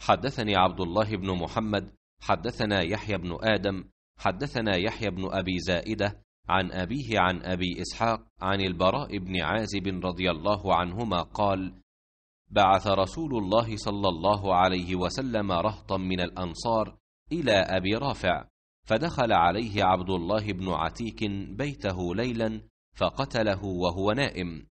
حدثني عبد الله بن محمد حدثنا يحيى بن آدم حدثنا يحيى بن أبي زائدة عن أبيه عن أبي إسحاق عن البراء بن عازب رضي الله عنهما قال بعث رسول الله صلى الله عليه وسلم رهطا من الأنصار إلى أبي رافع فدخل عليه عبد الله بن عتيك بيته ليلا فقتله وهو نائم